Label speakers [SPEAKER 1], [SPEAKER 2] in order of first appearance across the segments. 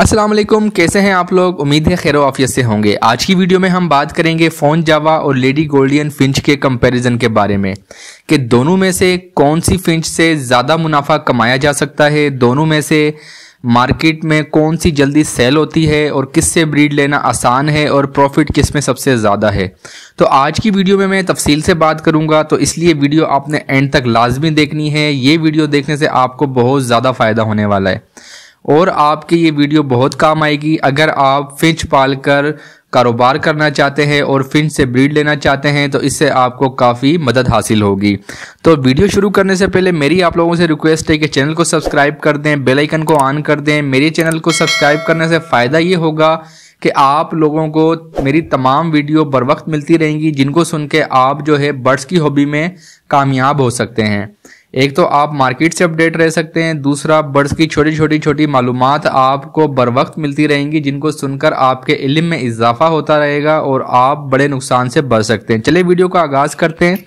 [SPEAKER 1] असलम कैसे हैं आप लोग उम्मीद है खैर आफियत से होंगे आज की वीडियो में हम बात करेंगे फ़ोन जावा और लेडी गोल्डियन फिंच के कंपैरिजन के बारे में कि दोनों में से कौन सी फिंच से ज़्यादा मुनाफा कमाया जा सकता है दोनों में से मार्केट में कौन सी जल्दी सेल होती है और किस से ब्रीड लेना आसान है और प्रॉफिट किस में सबसे ज़्यादा है तो आज की वीडियो में मैं तफसील से बात करूंगा तो इसलिए वीडियो आपने एंड तक लाजमी देखनी है ये वीडियो देखने से आपको बहुत ज़्यादा फ़ायदा होने वाला है और आपकी ये वीडियो बहुत काम आएगी अगर आप फिंच पाल कर कारोबार करना चाहते हैं और फिंच से ब्रीड लेना चाहते हैं तो इससे आपको काफ़ी मदद हासिल होगी तो वीडियो शुरू करने से पहले मेरी आप लोगों से रिक्वेस्ट है कि चैनल को सब्सक्राइब कर दें बेल आइकन को ऑन कर दें मेरे चैनल को सब्सक्राइब करने से फ़ायदा ये होगा कि आप लोगों को मेरी तमाम वीडियो बर वक्त मिलती रहेंगी जिनको सुन के आप जो है बर्ड्स की हॉबी में कामयाब हो सकते हैं एक तो आप मार्केट से अपडेट रह सकते हैं दूसरा बर्ड्स की छोटी छोटी छोटी मालूम आपको बर वक्त मिलती रहेंगी जिनको सुनकर आपके इलम में इजाफा होता रहेगा और आप बड़े नुकसान से बच सकते हैं चले वीडियो का आगाज़ करते हैं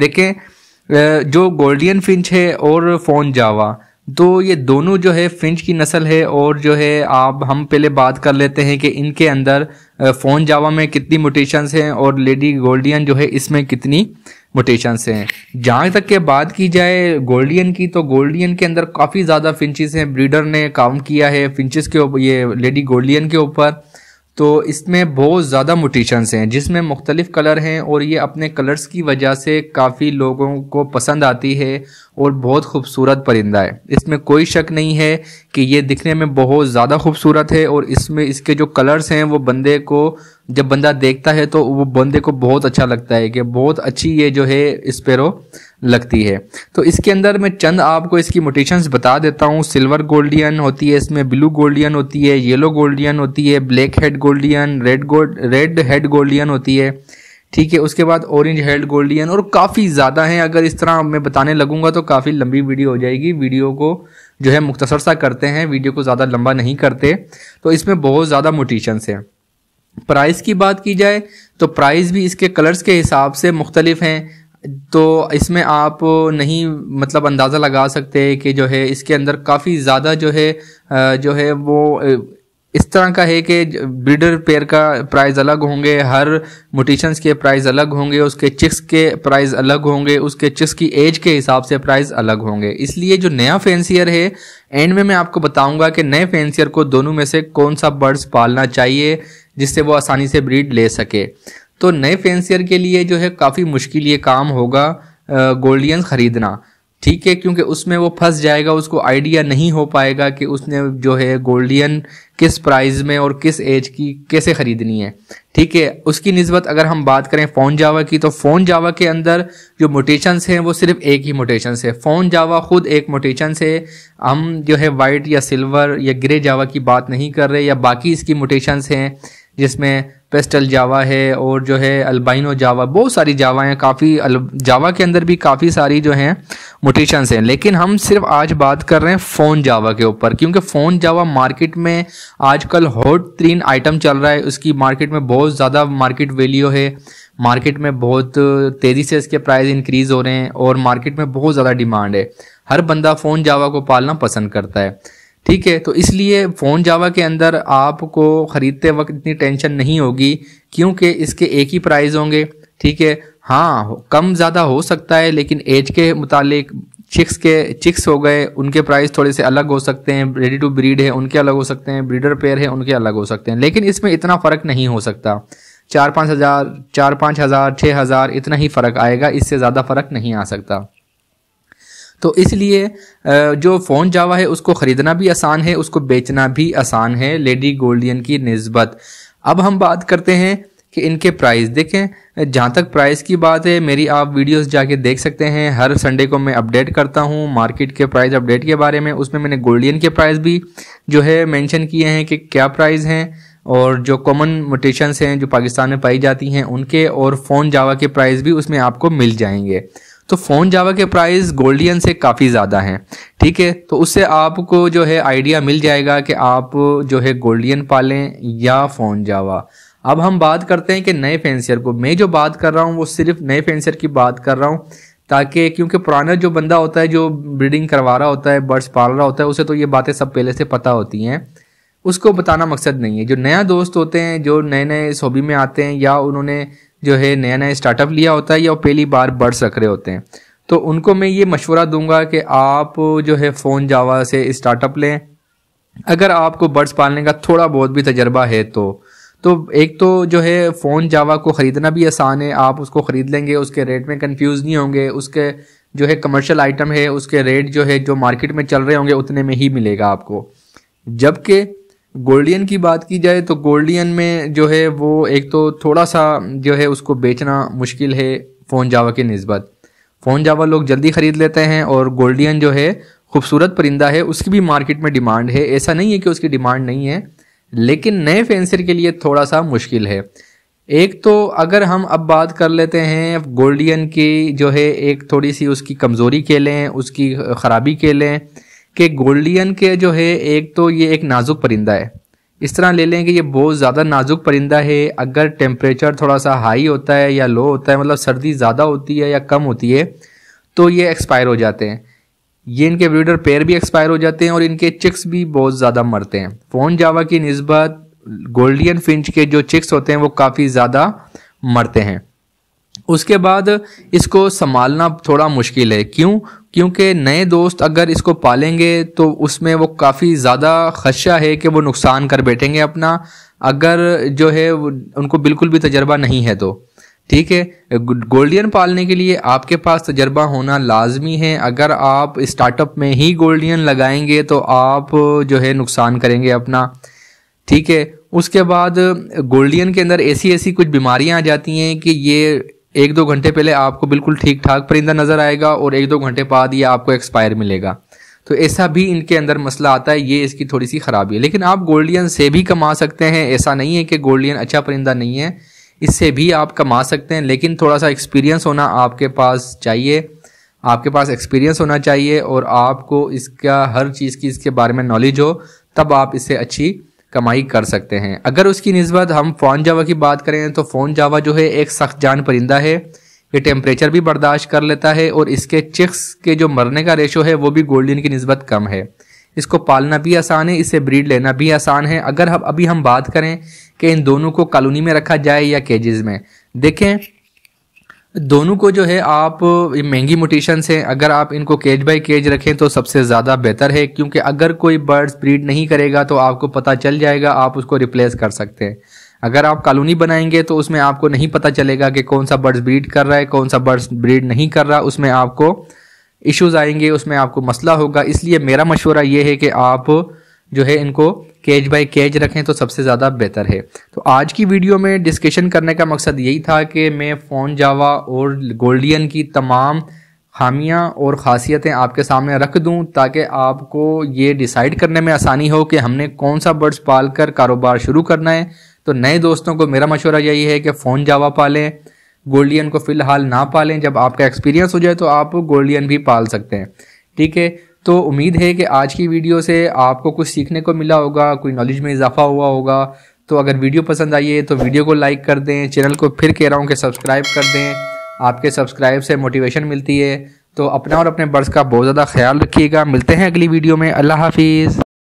[SPEAKER 1] देखें जो गोल्डियन फिंच है और फोन जावा तो ये दोनों जो है फिंच की नस्ल है और जो है आप हम पहले बात कर लेते हैं कि इनके अंदर फोन जावा में कितनी मोटेशंस हैं और लेडी गोल्डियन जो है इसमें कितनी मोटेशंस हैं जहाँ तक के बात की जाए गोल्डियन की तो गोल्डियन के अंदर काफ़ी ज़्यादा फिंचिस हैं ब्रीडर ने काम किया है फिंचिस के ऊपर ये लेडी गोल्डियन के ऊपर तो इसमें बहुत ज़्यादा मोटिशन्स हैं जिसमें मुख्तलिफ़ कलर हैं और ये अपने कलर्स की वजह से काफ़ी लोगों को पसंद आती है और बहुत खूबसूरत परिंदा है इसमें कोई शक नहीं है कि ये दिखने में बहुत ज़्यादा खूबसूरत है और इसमें इसके जो कलर्स हैं वो बंदे को जब बंदा देखता है तो वो बंदे को बहुत अच्छा लगता है कि बहुत अच्छी ये जो है इस्पेरो लगती है तो इसके अंदर मैं चंद आपको इसकी मोटेशंस बता देता हूँ सिल्वर गोल्डियन होती है इसमें ब्लू गोल्डियन होती है येलो गोल्डियन होती है black head Gouldian red gold red head Gouldian होती है ठीक है उसके बाद ऑरेंज हेड गोल्डियन और काफ़ी ज़्यादा हैं अगर इस तरह मैं बताने लगूंगा तो काफ़ी लंबी वीडियो हो जाएगी वीडियो को जो है मुख्तसर सा करते हैं वीडियो को ज़्यादा लंबा नहीं करते तो इसमें बहुत ज़्यादा मोटिशंस हैं प्राइस की बात की जाए तो प्राइस भी इसके कलर्स के हिसाब से मुख्तलिफ हैं तो इसमें आप नहीं मतलब अंदाज़ा लगा सकते कि जो है इसके अंदर काफ़ी ज़्यादा जो है जो है वो इस तरह का है कि ब्रीडर पेयर का प्राइस अलग होंगे हर मोटिशंस के प्राइस अलग होंगे उसके चिक्स के प्राइस अलग होंगे उसके चिक्स की एज के हिसाब से प्राइस अलग होंगे इसलिए जो नया फैंसियर है एंड में मैं आपको बताऊंगा कि नए फैंसियर को दोनों में से कौन सा बर्ड्स पालना चाहिए जिससे वो आसानी से ब्रीड ले सके तो नए फैंसियर के लिए जो है काफ़ी मुश्किल ये काम होगा गोल्डियंस ख़रीदना ठीक है क्योंकि उसमें वो फंस जाएगा उसको आइडिया नहीं हो पाएगा कि उसने जो है गोल्डियन किस प्राइस में और किस एज की कैसे ख़रीदनी है ठीक है उसकी नस्बत अगर हम बात करें फ़ोन जावा की तो फ़ोन जावा के अंदर जो मोटेशंस हैं वो सिर्फ एक ही मोटेशंस है फ़ोन जावा ख़ुद एक मोटेशंस है हम जो है वाइट या सिल्वर या ग्रे जावा की बात नहीं कर रहे या बाकी इसकी मोटेशंस हैं जिसमें पेस्टल जावा है और जो है अल्बाइनो जावा बहुत सारी जावा हैं काफ़ी जावा के अंदर भी काफ़ी सारी जो हैं मोटिशंस हैं लेकिन हम सिर्फ आज बात कर रहे हैं फ़ोन जावा के ऊपर क्योंकि फ़ोन जावा मार्केट में आजकल हॉट तीन आइटम चल रहा है उसकी मार्केट में बहुत ज़्यादा मार्केट वैल्यू है मार्केट में बहुत तेज़ी से इसके प्राइस इंक्रीज़ हो रहे हैं और मार्केट में बहुत ज़्यादा डिमांड है हर बंदा फ़ोन जावा को पालना पसंद करता है ठीक है तो इसलिए फ़ोन जावा के अंदर आपको ख़रीदते वक्त इतनी टेंशन नहीं होगी क्योंकि इसके एक ही प्राइस होंगे ठीक है हाँ कम ज़्यादा हो सकता है लेकिन एज के मुतालिक चिक्स के चिक्स हो गए उनके प्राइस थोड़े से अलग हो सकते हैं रेडी टू ब्रीड है उनके अलग हो सकते हैं ब्रीडर पेयर है उनके अलग हो सकते हैं लेकिन इसमें इतना फ़र्क नहीं हो सकता चार पाँच हज़ार चार पाँच हज़ार छः हज़ार इतना ही फ़र्क आएगा इससे ज़्यादा फ़र्क नहीं आ सकता तो इसलिए जो फ़ोन जावा है उसको ख़रीदना भी आसान है उसको बेचना भी आसान है लेडी गोल्डियन की नस्बत अब हम बात करते हैं कि इनके प्राइस देखें जहाँ तक प्राइस की बात है मेरी आप वीडियोस जाके देख सकते हैं हर संडे को मैं अपडेट करता हूँ मार्केट के प्राइस अपडेट के बारे में उसमें मैंने गोल्डियन के प्राइस भी जो है मेंशन किए हैं कि क्या प्राइस हैं और जो कॉमन मोटेशन हैं जो पाकिस्तान में पाई जाती हैं उनके और फ़ोन जावा के प्राइस भी उसमें आपको मिल जाएंगे तो फ़ोन जावा के प्राइस गोल्डियन से काफ़ी ज़्यादा हैं ठीक है तो उससे आपको जो है आइडिया मिल जाएगा कि आप जो है गोल्डियन पालें या फ़ोन जावा अब हम बात करते हैं कि नए फैंसियर को मैं जो बात कर रहा हूँ वो सिर्फ नए फैंसियर की बात कर रहा हूँ ताकि क्योंकि पुराना जो बंदा होता है जो ब्रीडिंग करवा रहा होता है बर्ड्स पाल रहा होता है उसे तो ये बातें सब पहले से पता होती हैं उसको बताना मकसद नहीं है जो नया दोस्त होते हैं जो नए नए सोबी में आते हैं या उन्होंने जो है नया नया स्टार्टअप लिया होता है या पहली बार बढ़ सक रहे होते हैं तो उनको मैं ये मशवरा दूंगा कि आप जो है फ़ोन जावा से स्टार्टअप लें अगर आपको बर्ड्स पालने का थोड़ा बहुत भी तजर्बा है तो तो एक तो जो है फ़ोन जावा को ख़रीदना भी आसान है आप उसको ख़रीद लेंगे उसके रेट में कंफ्यूज नहीं होंगे उसके जो है कमर्शियल आइटम है उसके रेट जो है जो मार्केट में चल रहे होंगे उतने में ही मिलेगा आपको जबकि गोल्डियन की बात की जाए तो गोल्डियन में जो है वो एक तो थोड़ा सा जो है उसको बेचना मुश्किल है फ़ोन जावा की नस्बत फ़ोन जावा लोग जल्दी ख़रीद लेते हैं और गोल्डियन जो है खूबसूरत परिंदा है उसकी भी मार्केट में डिमांड है ऐसा नहीं है कि उसकी डिमांड नहीं है लेकिन नए फेंसर के लिए थोड़ा सा मुश्किल है एक तो अगर हम अब बात कर लेते हैं गोल्डियन की जो है एक थोड़ी सी उसकी कमज़ोरी के लें उसकी ख़राबी के लें कि गोल्डियन के जो है एक तो ये एक नाजुक परिंदा है इस तरह ले लें कि ये बहुत ज़्यादा नाजुक परिंदा है अगर टेम्परेचर थोड़ा सा हाई होता है या लो होता है मतलब सर्दी ज़्यादा होती है या कम होती है तो ये एक्सपायर हो जाते हैं ये इनके ब्रीडर पेयर भी एक्सपायर हो जाते हैं और इनके चिक्स भी बहुत ज़्यादा मरते हैं फोन जावा की नस्बत गोल्डियन फिंच के जो चिक्स होते हैं वो काफ़ी ज़्यादा मरते हैं उसके बाद इसको संभालना थोड़ा मुश्किल है क्यों क्योंकि नए दोस्त अगर इसको पालेंगे तो उसमें वो काफ़ी ज़्यादा खदशा है कि वो नुकसान कर बैठेंगे अपना अगर जो है उनको बिल्कुल भी तजर्बा नहीं है तो ठीक है गोल्डियन पालने के लिए आपके पास तजर्बा होना लाजमी है अगर आप स्टार्टअप में ही गोल्डियन लगाएंगे तो आप जो है नुकसान करेंगे अपना ठीक है उसके बाद गोल्डियन के अंदर ऐसी ऐसी कुछ बीमारियां आ जाती हैं कि ये एक दो घंटे पहले आपको बिल्कुल ठीक ठाक परिंदा नज़र आएगा और एक दो घंटे बाद ये आपको एक्सपायर मिलेगा तो ऐसा भी इनके अंदर मसला आता है ये इसकी थोड़ी सी खराबी है लेकिन आप गोल्डियन से भी कमा सकते हैं ऐसा नहीं है कि गोल्डियन अच्छा परिंदा नहीं है इससे भी आप कमा सकते हैं लेकिन थोड़ा सा एक्सपीरियंस होना आपके पास चाहिए आपके पास एक्सपीरियंस होना चाहिए और आपको इसका हर चीज़ की इसके बारे में नॉलेज हो तब आप इससे अच्छी कमाई कर सकते हैं अगर उसकी नस्बत हम फ़ोन जावा की बात करें तो फ़ोन जावा जो है एक सख्त जान परिंदा है ये टेम्परेचर भी बर्दाश्त कर लेता है और इसके चिक्स के जो मरने का रेशो है वो भी गोल्डन की नस्बत कम है इसको पालना भी आसान है इसे ब्रीड लेना भी आसान है अगर हम अभी हम बात करें कि इन दोनों को कॉलोनी में रखा जाए या केजेस में देखें दोनों को जो है आप महंगी मोटेशंस हैं अगर आप इनको केज बाय केज रखें तो सबसे ज़्यादा बेहतर है क्योंकि अगर कोई बर्ड्स ब्रीड नहीं करेगा तो आपको पता चल जाएगा आप उसको रिप्लेस कर सकते हैं अगर आप कॉलोनी बनाएंगे तो उसमें आपको नहीं पता चलेगा कि कौन सा बर्ड्स ब्रीड कर रहा है कौन सा बर्ड्स ब्रीड नहीं कर रहा उसमें आपको इश्यूज आएंगे उसमें आपको मसला होगा इसलिए मेरा मशवरा ये है कि आप जो है इनको केज बाय केज रखें तो सबसे ज़्यादा बेहतर है तो आज की वीडियो में डिस्कशन करने का मकसद यही था कि मैं फ़ोन जावा और गोल्डियन की तमाम खामियां और ख़ासियतें आपके सामने रख दूं ताकि आपको ये डिसाइड करने में आसानी हो कि हमने कौन सा बर्ड्स पाल कर कारोबार शुरू करना है तो नए दोस्तों को मेरा मशवरा यही है कि फ़ोन जावा पालें गोल्डियन को फ़िलहाल ना पालें जब आपका एक्सपीरियंस हो जाए तो आप गोल्डियन भी पाल सकते हैं ठीक है तो उम्मीद है कि आज की वीडियो से आपको कुछ सीखने को मिला होगा कोई नॉलेज में इजाफा हुआ होगा तो अगर वीडियो पसंद आई है तो वीडियो को लाइक कर दें चैनल को फिर कह रहा हूँ कि सब्सक्राइब कर दें आपके सब्सक्राइब से मोटिवेशन मिलती है तो अपना और अपने बर्स का बहुत ज़्यादा ख्याल रखिएगा मिलते हैं अगली वीडियो में अल्लाह हाफिज़